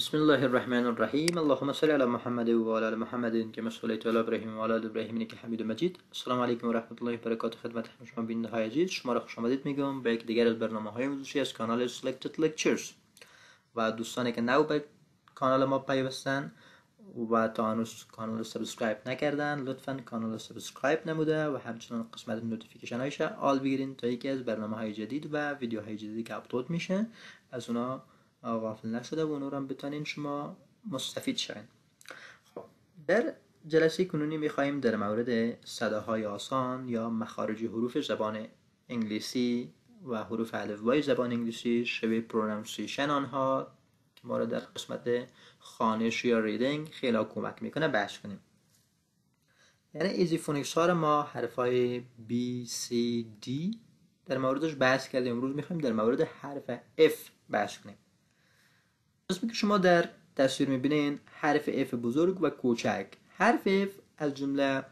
بسم الله الرحمن الرحیم اللهم صل علی محمد و علی محمد که مسئولیت علی ابراهیم و علی ابراهیم که حمید مجید السلام علیکم و رحمت الله و برکات خدمت شما بین های عزیز شما را خوش آمدید میگم به یک دیگر از برنامه های آموزشی از کانال Selected Lectures و دوستانی که نو به کانال ما پیوستن و تا هنوز کانال سابسکرایب نکردن لطفا کانال سابسکرایب نموده و همچنان قسمت نوتیفیکیشن هایش آل بگیرین تا یکی از برنامه های جدید و ویدیوهای جدیدی که اپلود میشه از اونها غافل نشده و اونو بتانین شما مستفید شوین خب در جلسه کنونی میخواهیم در مورد صداهای آسان یا مخارج حروف زبان انگلیسی و حروف الفبای زبان انگلیسی شوی پرونانسیشن آنها که ما را در قسمت خانش یا ریدینگ خیلی کمک میکنه بحث کنیم یعنی ایزی فونیکس ها ما حرف های B, C, D در موردش بحث کردیم امروز میخوایم در مورد حرف F بحث کنیم اسمی که شما در تصویر میبینین حرف F بزرگ و کوچک حرف F از جمله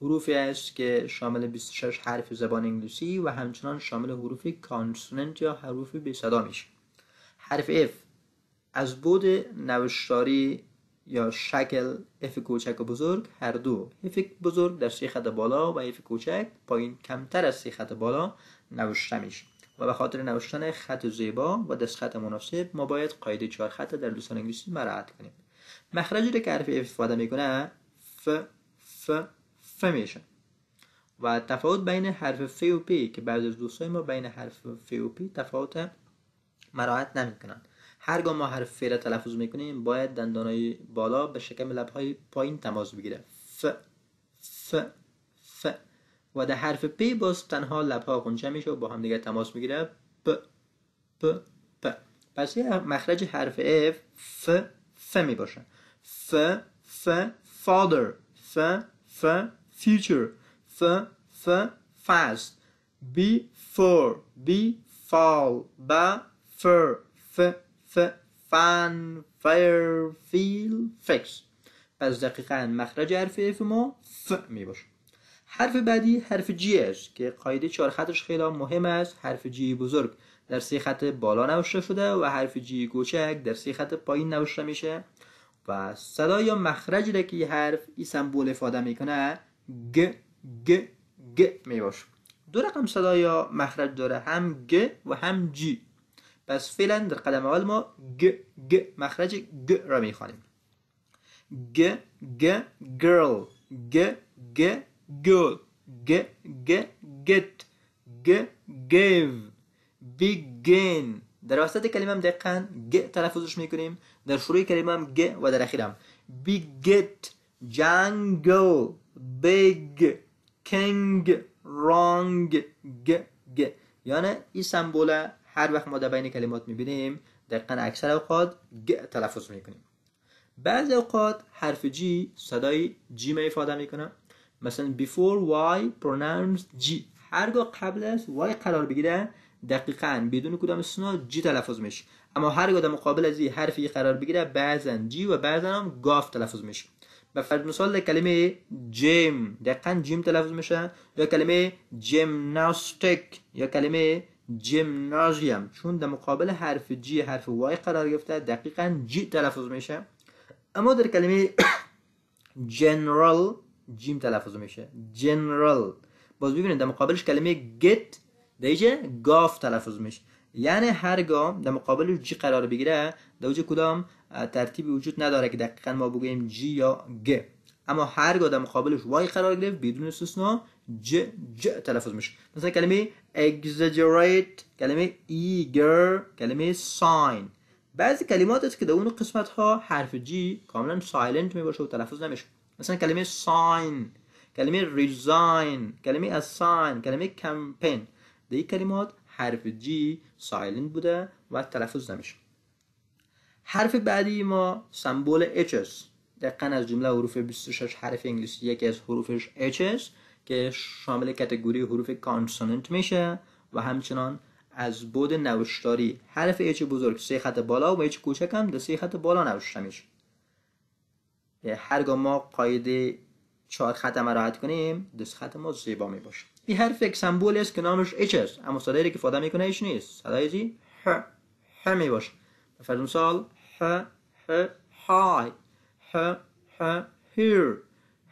حروفی است که شامل 26 حرف زبان انگلیسی و همچنان شامل حروف کانسوننت یا حروف بی صدا میشه حرف F از بود نوشتاری یا شکل F کوچک و بزرگ هر دو F بزرگ در سی خط بالا و F کوچک پایین کمتر از سی خط بالا نوشته میشه و به خاطر نوشتن خط زیبا و دستخط مناسب ما باید قاعده چهار خط در لسان انگلیسی مراعت کنیم مخرجی رو که حرف استفاده میکنه ف ف ف میشه و تفاوت بین حرف ف و پی که بعضی از دوستای ما بین حرف ف و پی تفاوت مراعت نمیکنن هرگاه ما حرف ف را تلفظ میکنیم باید دندانهای بالا به شکم لبهای پایین تماس بگیره ف ف و در حرف پ باز تنها لبها قنچه میشه و با هم دیگه تماس میگیره پ پ ب پس مخرج حرف F ف ف می باشه ف ف father ف ف future ف ف fast before بی fall با fur ف ف fan Fire feel fix پس دقیقا مخرج حرف F ما ف می حرف بعدی حرف جی است که قاعده چهار خطش خیلی مهم است حرف جی بزرگ در سه خط بالا نوشته شده و حرف جی کوچک در سه خط پایین نوشته میشه و صدا یا مخرجی را که حرف ای سمبول افاده میکنه گ گ گ میباشه دو رقم صدا یا مخرج داره هم گ و هم جی پس فعلا در قدم اول ما گ گ مخرج گ را میخوانیم گ گ گرل گ گ گ، g g get give begin در وسط کلمه هم دقیقا گ تلفظش میکنیم در شروع کلمه هم گ و در اخیر هم big king گ گ یعنی این سمبول هر وقت ما در بین کلمات میبینیم دقیقا اکثر اوقات گ تلفظ میکنیم بعض اوقات حرف جی صدای جی میفاده افاده مثلا before y pronounced g هرگاه قبل از y قرار بگیره دقیقا بدون کدام سنا g تلفظ میشه اما هرگاه در مقابل از حرفی قرار بگیره بعضا g و بعضا هم گاف تلفظ میشه به فرد مثال کلمه جیم دقیقا جیم تلفظ میشه یا کلمه جیمناستیک یا کلمه جیمنازیم چون در مقابل حرف جی حرف وای قرار گرفته دقیقا جی تلفظ میشه اما در کلمه جنرال جیم تلفظ میشه جنرال باز ببینید در مقابلش کلمه گت دیجه گاف تلفظ میشه یعنی هرگاه در مقابل جی قرار بگیره در وجه کدام ترتیبی وجود نداره که دقیقا ما بگیم جی یا گ اما هرگاه در مقابلش وای قرار گرفت بدون استثنا ج ج تلفظ میشه مثلا کلمه exaggerate کلمه eager کلمه ساین بعضی کلمات هست که در اون قسمت ها حرف جی کاملا سایلنت می و تلفظ نمیشه مثلا کلمه ساین کلمه ریزاین کلمه اساین کلمه کمپین دی کلمات حرف جی سایلنت بوده و تلفظ نمیشه حرف بعدی ما سمبول اچ است دقیقا از جمله حروف 26 حرف انگلیسی یکی از حروفش اچ است که شامل کتگوری حروف کانسوننت میشه و همچنان از بود نوشتاری حرف اچ بزرگ سه خط بالا و اچ کوچکم هم در سه خط بالا نوشته میشه هرگاه ما قاعده چهار خط را کنیم دو خط ما زیبا می باشه این حرف یک سمبول است که نامش اچ است اما صدایی که فاده میکنه ایچ نیست صدایی چی ه می باشه مثلا مثال ح ه های ح ح هیر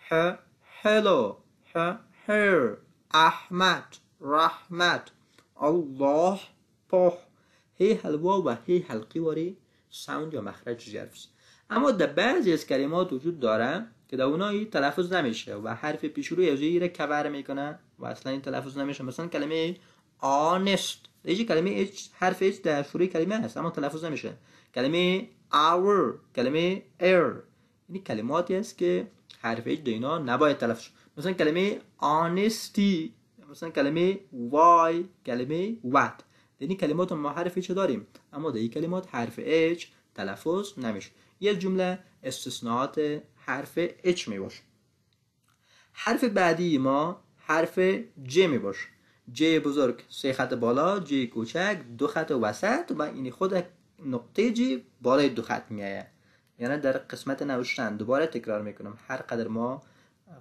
ح هلو ه هیر احمد رحمت الله پاه هی حلوا و هی حلقی واری ساوند یا مخرج ظرف اما در بعضی از کلمات وجود داره که در اونایی تلفظ نمیشه و حرف پیش روی از را کبر میکنه و اصلا این تلفظ نمیشه مثلا کلمه آنست هیچ کلمه ایچ حرف ایچ در شروع کلمه هست اما تلفظ نمیشه کلمه اور کلمه ایر یعنی این کلماتی است که حرف هیچ اینا نباید تلفظ مثلا کلمه آنستی مثلا کلمه وای کلمه وات یعنی کلمات ما حرف ایچ داریم اما در این کلمات حرف اچ تلفظ نمیشه یه جمله استثناءات حرف H می باشه حرف بعدی ما حرف J می باشه J بزرگ سه خط بالا J کوچک دو خط وسط و این خود نقطه J بالای دو خط می آید یعنی در قسمت نوشتن دوباره تکرار میکنم هر قدر ما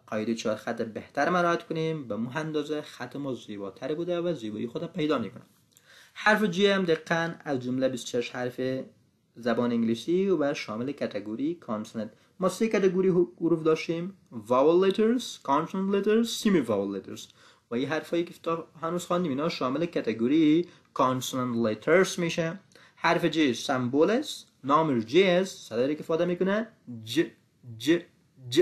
قاعده چهار خط بهتر مراحت کنیم به مو اندازه خط ما زیباتر بوده و زیبایی خود پیدا میکنه حرف جی هم دقیقا از جمله 26 حرف زبان انگلیسی و بر شامل کتگوری کانسنت ما سه کتگوری حروف داشتیم vowel letters, consonant letters, semi-vowel letters و این حرفایی که تا هنوز خواندیم اینا شامل کتگوری consonant letters میشه حرف جی سمبول است نام جی است صدایی که فاده میکنه ج ج ج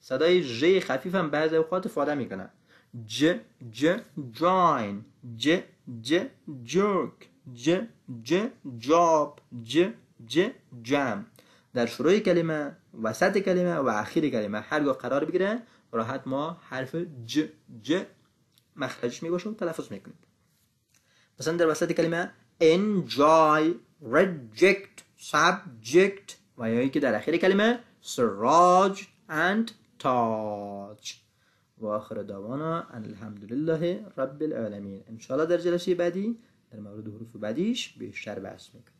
صدای جی خفیف هم بعضی اوقات فاده میکنه ج ج جاین ج ج جرک ج ج جاب ج ج جم در شروع کلمه وسط کلمه و اخیر کلمه هرگاه قرار بگیره راحت ما حرف ج ج مخرجش میباشه و تلفظ میکنیم مثلا در وسط کلمه enjoy reject subject و یا که در آخر کلمه سراج and تاج و آخر دوانا الحمدلله رب العالمین انشاءالله در جلسه بعدی در مورد حروف بعدیش بیشتر بحث میکنیم